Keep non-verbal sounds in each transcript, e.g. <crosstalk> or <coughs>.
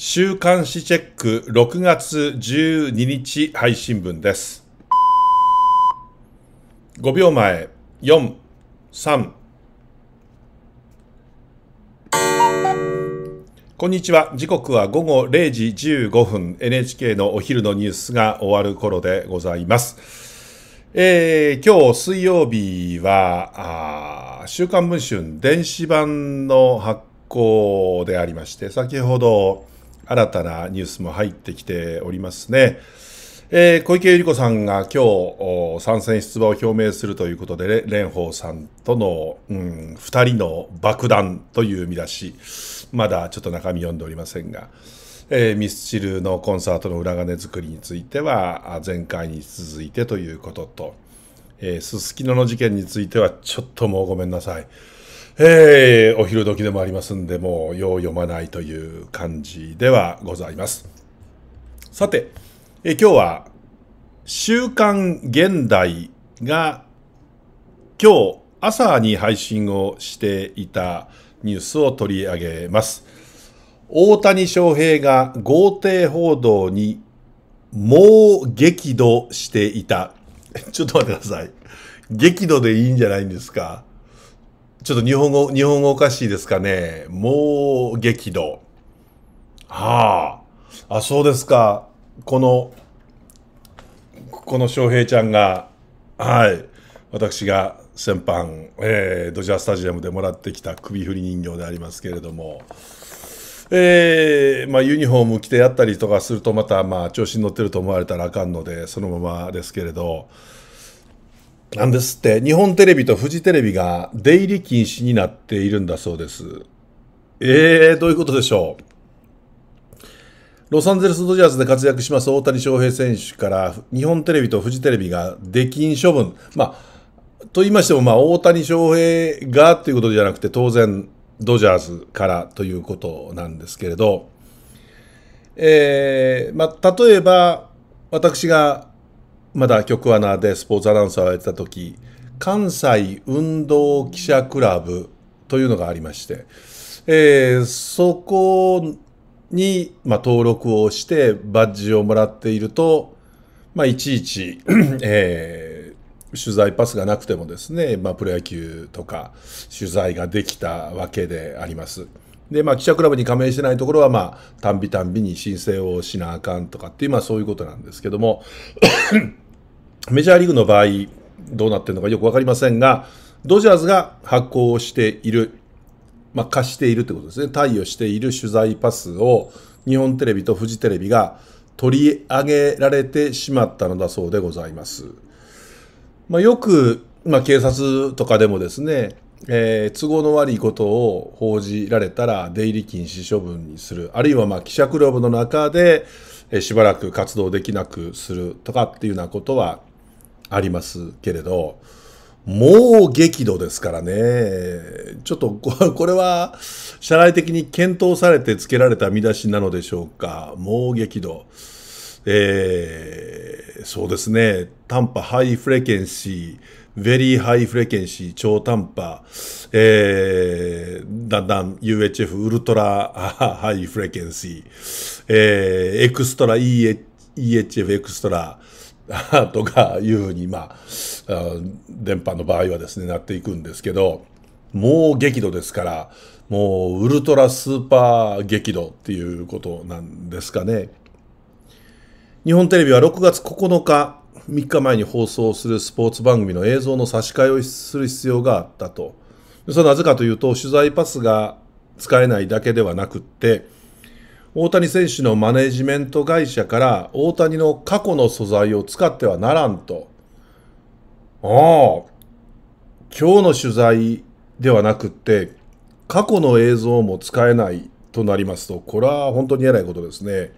週刊誌チェック6月12日配信分です。5秒前、4、3。こんにちは。時刻は午後0時15分、NHK のお昼のニュースが終わる頃でございます。えー、今日水曜日は、週刊文春電子版の発行でありまして、先ほど、新たなニュースも入ってきておりますね。えー、小池百合子さんが今日参戦出馬を表明するということで、蓮舫さんとの、うん、2人の爆弾という見出し、まだちょっと中身読んでおりませんが、えー、ミスチルのコンサートの裏金作りについては、前回に続いてということと、ススすすきのの事件については、ちょっともうごめんなさい。えー、お昼時でもありますんで、もう、よう読まないという感じではございます。さて、え今日は、週刊現代が、今日朝に配信をしていたニュースを取り上げます。大谷翔平が豪邸報道にもう激怒していた。<laughs> ちょっと待ってください。激怒でいいんじゃないんですかちょっと日本語、日本語おかしいですかね。もう激怒。はあ。あ、そうですか。この、この翔平ちゃんが、はい。私が先般、えー、ドジャースタジアムでもらってきた首振り人形でありますけれども、えーまあ、ユニフォーム着てやったりとかするとまた、まあ、調子に乗ってると思われたらあかんのでそのままですけれど、なんですって、日本テレビとフジテレビが出入り禁止になっているんだそうです。ええー、どういうことでしょう。ロサンゼルス・ドジャースで活躍します大谷翔平選手から日本テレビとフジテレビが出禁処分。まあ、と言いましても、まあ、大谷翔平がということじゃなくて、当然、ドジャースからということなんですけれど、えー、まあ、例えば、私がまだ局アナでスポーツアナウンサーをやってた時関西運動記者クラブというのがありまして、えー、そこに、まあ、登録をしてバッジをもらっていると、まあ、いちいち、<clears throat> えー、取材パスがなくてもですね、まあ、プロ野球とか取材ができたわけであります。で、まあ、記者クラブに加盟してないところは、まあ、たんびたんびに申請をしなあかんとかっていう、まあ、そういうことなんですけども、<coughs> メジャーリーグの場合、どうなってるのかよくわかりませんが、ドジャーズが発行している、まあ、貸しているってことですね。対応している取材パスを、日本テレビとフジテレビが取り上げられてしまったのだそうでございます。まあ、よく、まあ、警察とかでもですね、えー、都合の悪いことを報じられたら出入り禁止処分にするあるいはま記者クラブの中で、えしばらく活動できなくするとかっていうようなことはありますけれどもう激怒ですからねちょっとこれは社内的に検討されて付けられた見出しなのでしょうかもう激怒えーそうですね。短波、ハイフレケンシー、ベリーハイフレケンシー、超短波、えー、だんだん UHF、ウルトラハイフレケンシー、えー、エクストラ EH、EHF エクストラ、<laughs> とかいうふうに、まあ、電波の場合はですね、なっていくんですけど、もう激怒ですから、もうウルトラスーパー激怒っていうことなんですかね。日本テレビは6月9日、3日前に放送するスポーツ番組の映像の差し替えをする必要があったと。それはなぜかというと、取材パスが使えないだけではなくって、大谷選手のマネジメント会社から大谷の過去の素材を使ってはならんと。ああ、今日の取材ではなくって、過去の映像も使えないとなりますと、これは本当にえらいことですね。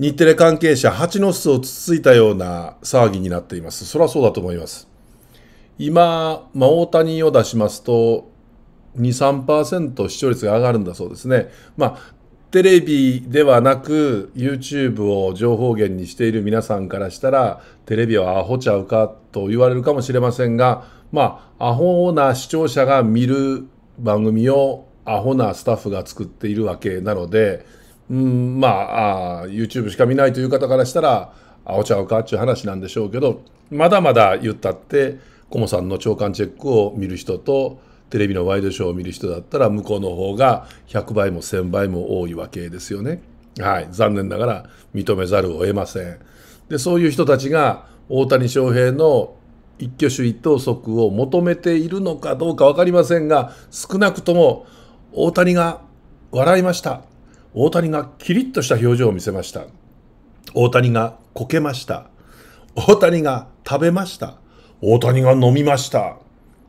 日テレ関係者、蜂の巣をつついたような騒ぎになっています。そりゃそうだと思います。今、まあ、大谷を出しますと、2、3%視聴率が上がるんだそうですね。まあ、テレビではなく、YouTube を情報源にしている皆さんからしたら、テレビはアホちゃうかと言われるかもしれませんが、まあ、アホな視聴者が見る番組をアホなスタッフが作っているわけなので、うん、まああ YouTube しか見ないという方からしたらあおちゃうかっていう話なんでしょうけどまだまだ言ったってコモさんの長官チェックを見る人とテレビのワイドショーを見る人だったら向こうの方が100倍も1000倍も多いわけですよね。はい、残念ながら認めざるを得ません。でそういう人たちが大谷翔平の一挙手一投足を求めているのかどうか分かりませんが少なくとも大谷が笑いました大谷がキリッとした表情を見せました。大谷がこけました。大谷が食べました。大谷が飲みました。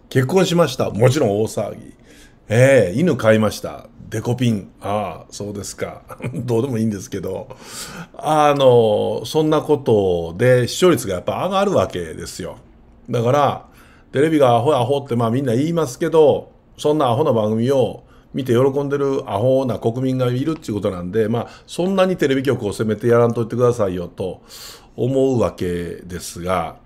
結婚しました。もちろん大騒ぎ。ええー、犬飼いました。デコピン。ああ、そうですか。<laughs> どうでもいいんですけど。あの、そんなことで視聴率がやっぱ上がるわけですよ。だから、テレビがアホアホってまあみんな言いますけど、そんなアホな番組を見て喜んでるアホな国民がいるっていうことなんで、まあ、そんなにテレビ局を責めてやらんといてくださいよと思うわけですが、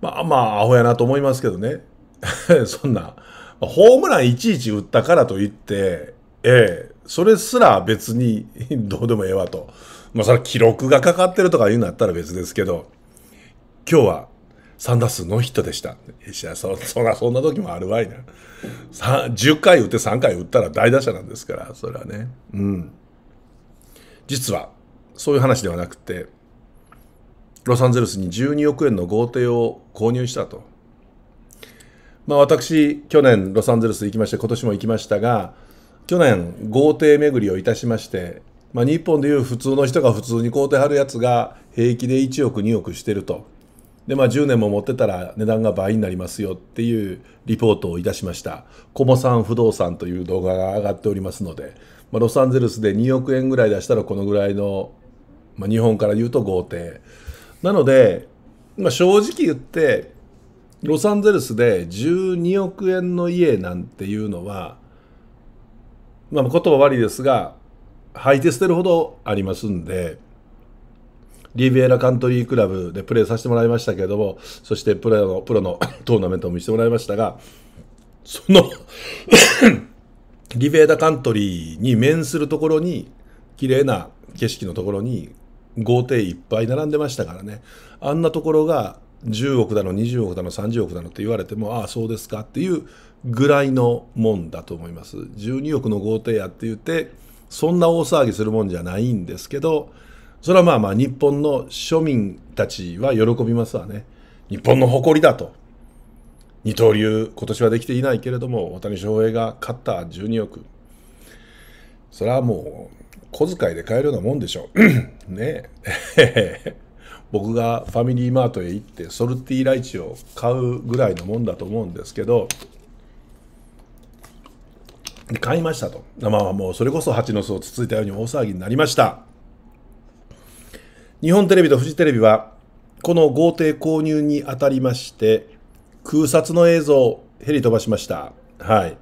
まあ、まあ、アホやなと思いますけどね。<laughs> そんな、ホームランいちいち打ったからといって、ええ、それすら別に <laughs> どうでもええわと。まあ、それは記録がかかってるとか言うんだったら別ですけど、今日は3打数ノーヒットでした。いや、そ、そそんな時もあるわいな。10回打って3回打ったら大打者なんですから、それはね。うん。実は、そういう話ではなくて、ロサンゼルスに12億円の豪邸を購入したと。まあ私、去年ロサンゼルス行きまして、今年も行きましたが、去年豪邸巡りをいたしまして、まあ日本でいう普通の人が普通に豪邸張るやつが平気で1億2億してると。で、まあ、10年も持ってたら値段が倍になりますよっていうリポートをいたしました。コモさん不動産という動画が上がっておりますので、まあ、ロサンゼルスで2億円ぐらい出したらこのぐらいの、まあ、日本から言うと豪邸。なので、まあ、正直言って、ロサンゼルスで12億円の家なんていうのは、まあ、言葉悪いですが、履いて捨てるほどありますんで、リベラカントリークラブでプレーさせてもらいましたけれども、そしてプロの、プロの <coughs> トーナメントも見せてもらいましたが、そのリベーダカントリーに面するところに、綺麗な景色のところに、豪邸いっぱい並んでましたからね。あんなところが10億だの、20億だの、30億だのって言われても、ああ、そうですかっていうぐらいのもんだと思います。12億の豪邸やって言って、そんな大騒ぎするもんじゃないんですけど、それはまあまあ日本の庶民たちは喜びますわね。日本の誇りだと。二刀流、今年はできていないけれども、大谷翔平が勝った12億。それはもう、小遣いで買えるようなもんでしょう。<coughs> ね <laughs> 僕がファミリーマートへ行ってソルティーライチを買うぐらいのもんだと思うんですけど、買いましたと。まあもうそれこそ蜂の巣をつついたように大騒ぎになりました。日本テレビとフジテレビは、この豪邸購入にあたりまして、空撮の映像をヘリ飛ばしました。はい。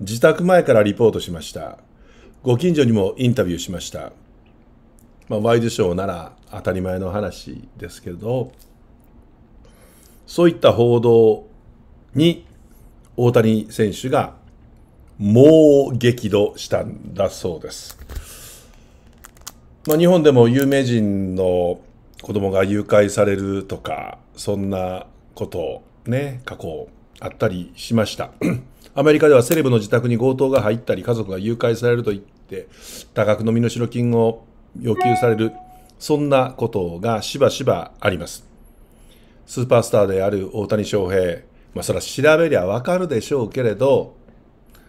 自宅前からリポートしました。ご近所にもインタビューしました。まあ、ワイドショーなら当たり前の話ですけど、そういった報道に大谷選手が猛激怒したんだそうです。まあ、日本でも有名人の子供が誘拐されるとかそんなことね過去あったりしました <clears throat> アメリカではセレブの自宅に強盗が入ったり家族が誘拐されると言って多額の身代金を要求されるそんなことがしばしばありますスーパースターである大谷翔平まあそれは調べりゃわかるでしょうけれど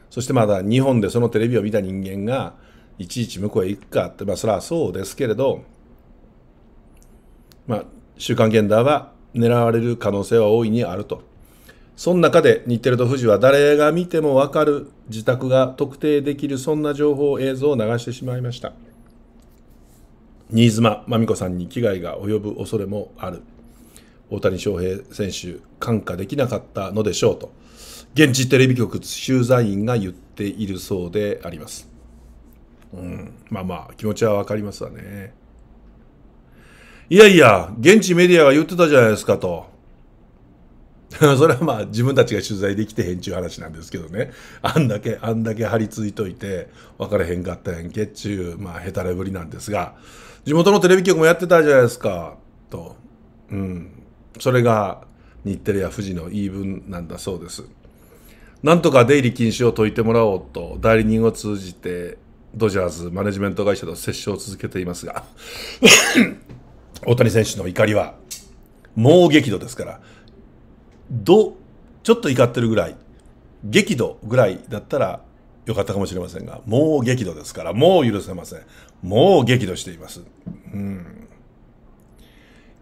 そしてまだ日本でそのテレビを見た人間がいちいち向こうへ行くかって、まあ、それはそうですけれど、まあ、週刊現代は狙われる可能性は大いにあると。その中で日テレと富士は誰が見てもわかる自宅が特定できるそんな情報映像を流してしまいました。新妻真美子さんに危害が及ぶ恐れもある。大谷翔平選手、感化できなかったのでしょうと、現地テレビ局駐在員が言っているそうであります。うん。まあまあ、気持ちはわかりますわね。いやいや、現地メディアが言ってたじゃないですかと。<laughs> それはまあ自分たちが取材できてへんちゅう話なんですけどね。あんだけ、あんだけ張り付いといて、分からへんかったやんけっちゅう、まあへたれぶりなんですが、地元のテレビ局もやってたじゃないですか、と。うん。それが日テレや富士の言い分なんだそうです。なんとか出入り禁止を解いてもらおうと、代理人を通じて、ドジャーズマネジメント会社と接触を続けていますが <laughs> 大谷選手の怒りは、猛激怒ですから、ど、ちょっと怒ってるぐらい、激怒ぐらいだったらよかったかもしれませんが、もう激怒ですから、もう許せません。もう激怒しています。うん。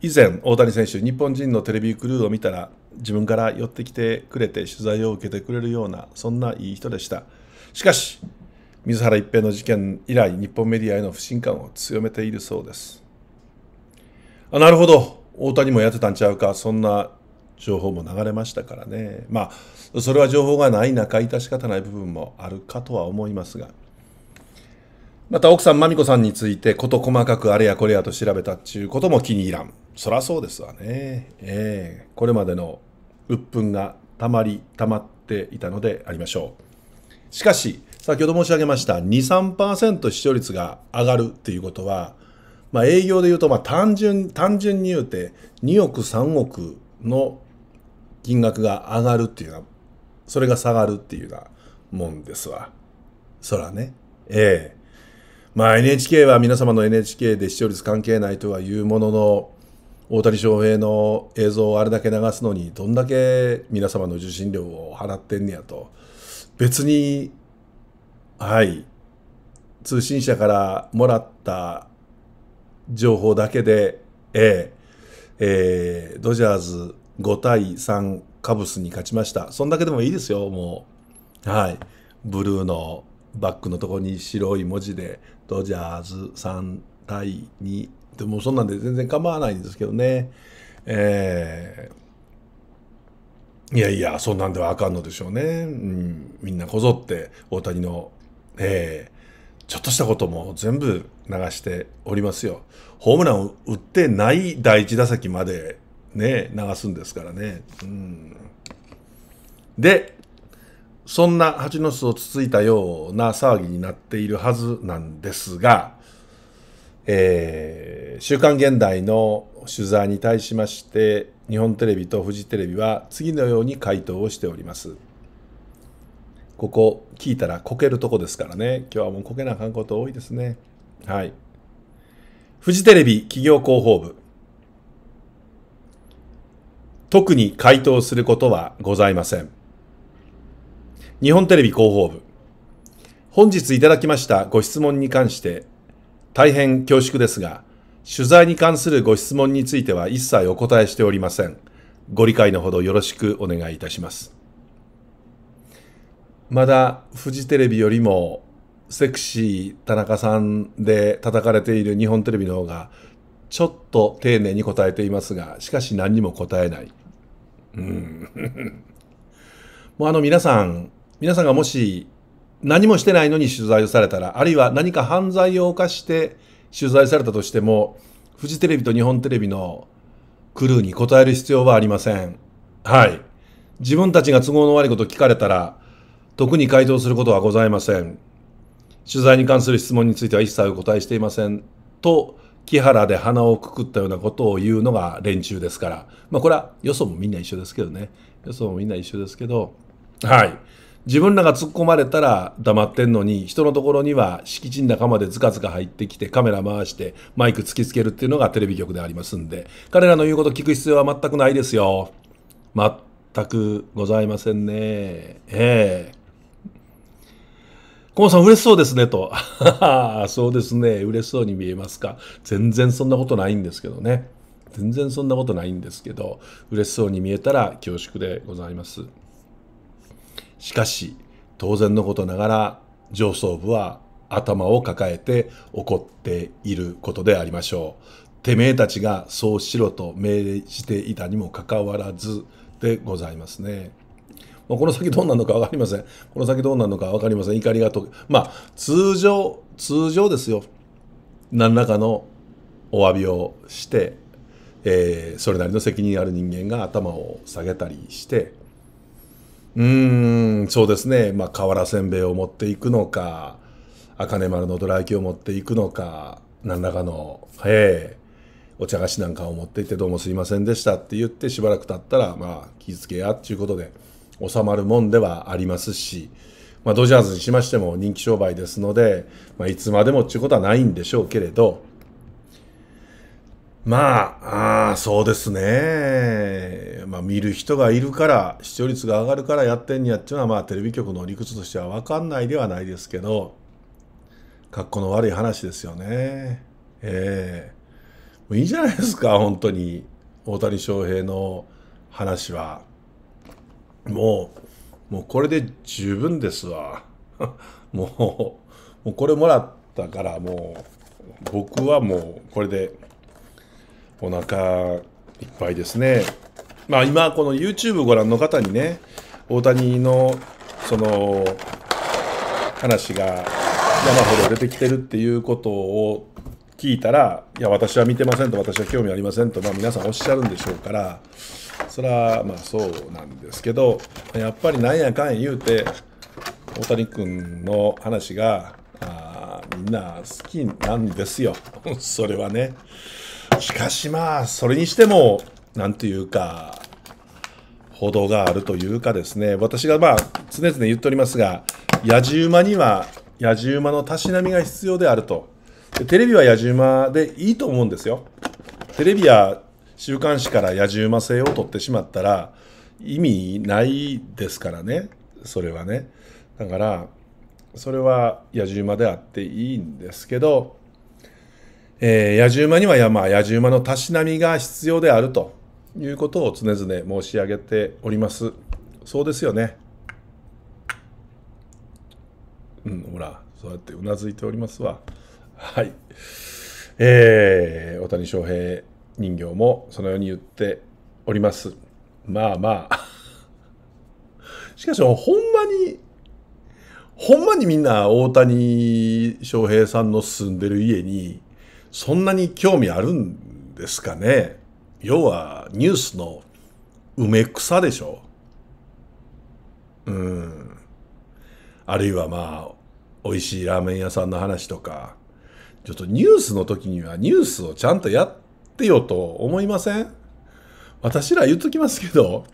以前、大谷選手、日本人のテレビクルーを見たら、自分から寄ってきてくれて取材を受けてくれるような、そんないい人でした。しかし、水原一平の事件以来、日本メディアへの不信感を強めているそうです。あなるほど、大谷もやってたんちゃうか、そんな情報も流れましたからね。まあ、それは情報がない中、致し方ない部分もあるかとは思いますが。また奥さん、真美子さんについて、事細かくあれやこれやと調べたっちゅうことも気に入らん。そらそうですわね。ええー、これまでの鬱憤がたまり、たまっていたのでありましょう。しかし、先ほど申し上げました23%視聴率が上がるっていうことは、まあ、営業で言うとまあ単純単純に言うて2億3億の金額が上がるっていうのはそれが下がるっていうようなもんですわそらねええまあ NHK は皆様の NHK で視聴率関係ないとは言うものの大谷翔平の映像をあれだけ流すのにどんだけ皆様の受信料を払ってんねやと別にはい、通信社からもらった情報だけで、えーえー、ドジャーズ5対3カブスに勝ちました。そんだけでもいいですよ、もう。はい。ブルーのバックのとこに白い文字で、ドジャーズ3対2。でもそんなんで全然構わないんですけどね。えー、いやいや、そんなんではあかんのでしょうね。うん、みんなこぞって大谷のえー、ちょっとしたことも全部流しておりますよ。ホームランを打ってない第1打席までね、流すんですからね。うん、で、そんな蜂の巣をつついたような騒ぎになっているはずなんですが、えー、週刊現代の取材に対しまして、日本テレビとフジテレビは次のように回答をしております。ここ聞いたらこけるとこですからね。今日はもうこけなあかんこと多いですね。はい。フジテレビ企業広報部。特に回答することはございません。日本テレビ広報部。本日いただきましたご質問に関して、大変恐縮ですが、取材に関するご質問については一切お答えしておりません。ご理解のほどよろしくお願いいたします。まだフジテレビよりもセクシー田中さんで叩かれている日本テレビの方がちょっと丁寧に答えていますがしかし何にも答えない。うん <laughs> もうあの皆さん皆さんがもし何もしてないのに取材をされたらあるいは何か犯罪を犯して取材されたとしてもフジテレビと日本テレビのクルーに答える必要はありません。はい。自分たちが都合の悪いこと聞かれたら特に回答することはございません。取材に関する質問については一切お答えしていません。と、木原で鼻をくくったようなことを言うのが連中ですから。まあこれはよそもみんな一緒ですけどね。よそもみんな一緒ですけど。はい。自分らが突っ込まれたら黙ってんのに、人のところには敷地の中までズカズカ入ってきてカメラ回してマイク突きつけるっていうのがテレビ局でありますんで、彼らの言うこと聞く必要は全くないですよ。全くございませんね。ええコモさん嬉しそうですねと。<laughs> そうですね。嬉しそうに見えますか。全然そんなことないんですけどね。全然そんなことないんですけど、嬉しそうに見えたら恐縮でございます。しかし、当然のことながら、上層部は頭を抱えて怒っていることでありましょう。てめえたちがそうしろと命令していたにもかかわらずでございますね。まあ、この先どうなるのか分かりません。この先どうなるのか分かりません。怒りがと、まあ、通常、通常ですよ。何らかのお詫びをして、えー、それなりの責任ある人間が頭を下げたりして、うーん、そうですね。まあ、瓦せんべいを持っていくのか、茜丸のどら焼きを持っていくのか、何らかの、えー、お茶菓子なんかを持っていってどうもすいませんでしたって言ってしばらく経ったら、まあ、気付けやっていうことで、収まるもんではありますし、まあ、ドジャースにしましても人気商売ですので、まあ、いつまでもっていうことはないんでしょうけれど、まあ、あそうですね。まあ、見る人がいるから、視聴率が上がるからやってんにやっていうのは、まあ、テレビ局の理屈としては分かんないではないですけど、格好の悪い話ですよね。ええー、もういいじゃないですか、本当に。大谷翔平の話は。もう、もうこれで十分ですわ。<laughs> もう、もうこれもらったから、もう、僕はもうこれでお腹いっぱいですね。まあ今、この YouTube ご覧の方にね、大谷のその話が山ほど出てきてるっていうことを聞いたら、いや、私は見てませんと、私は興味ありませんと、まあ皆さんおっしゃるんでしょうから、それはまあそうなんですけどやっぱりなんやかん言うて大谷君の話があみんな好きなんですよ <laughs> それはねしかしまあそれにしても何ていうか報道があるというかですね私がまあ常々言っておりますが野じ馬には野じ馬のたしなみが必要であるとテレビは野じ馬でいいと思うんですよテレビは週刊誌から野獣馬性を取ってしまったら意味ないですからねそれはねだからそれは野獣馬であっていいんですけど、えー、野獣馬には山野獣馬のたしなみが必要であるということを常々申し上げておりますそうですよねうんほらそうやってうなずいておりますわはいえー、大谷翔平人形もそのように言っております。まあまあ <laughs> しかし、ほんまに、ほんまにみんな大谷翔平さんの住んでる家に、そんなに興味あるんですかね要は、ニュースの埋め草でしょうん。あるいはまあ、美味しいラーメン屋さんの話とか、ちょっとニュースの時にはニュースをちゃんとやっってよと思いません私ら言っときますけど、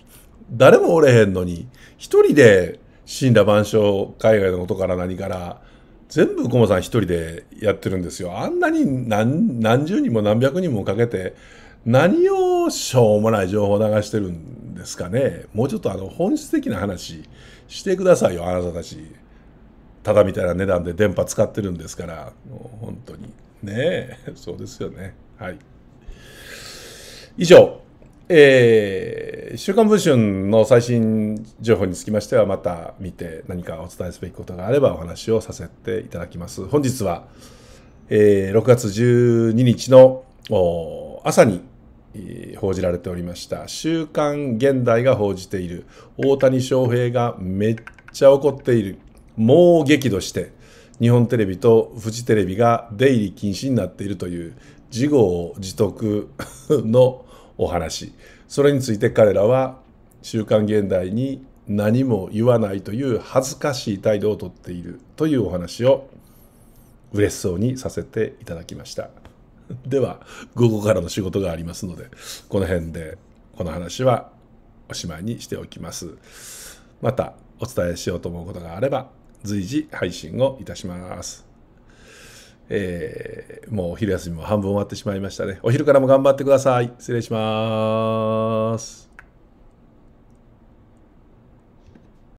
誰もおれへんのに、一人で死んだ万象、海外のことから何から、全部コモさん一人でやってるんですよ。あんなに何何十人も何百人もかけて、何をしょうもない情報を流してるんですかね。もうちょっとあの本質的な話してくださいよ、あなたたち。ただみたいな値段で電波使ってるんですから、もう本当に。ねえ、そうですよね。はい。以上、えー、週刊文春の最新情報につきましては、また見て何かお伝えすべきことがあればお話をさせていただきます。本日は、えー、6月12日の朝に、報じられておりました、週刊現代が報じている、大谷翔平がめっちゃ怒っている、もう激怒して、日本テレビとフジテレビが出入り禁止になっているという、自業自得のお話それについて彼らは「週刊現代」に何も言わないという恥ずかしい態度をとっているというお話を嬉しそうにさせていただきました <laughs> では午後からの仕事がありますのでこの辺でこの話はおしまいにしておきますまたお伝えしようと思うことがあれば随時配信をいたしますえー、もうお昼休みも半分終わってしまいましたね。お昼からも頑張ってください。失礼します。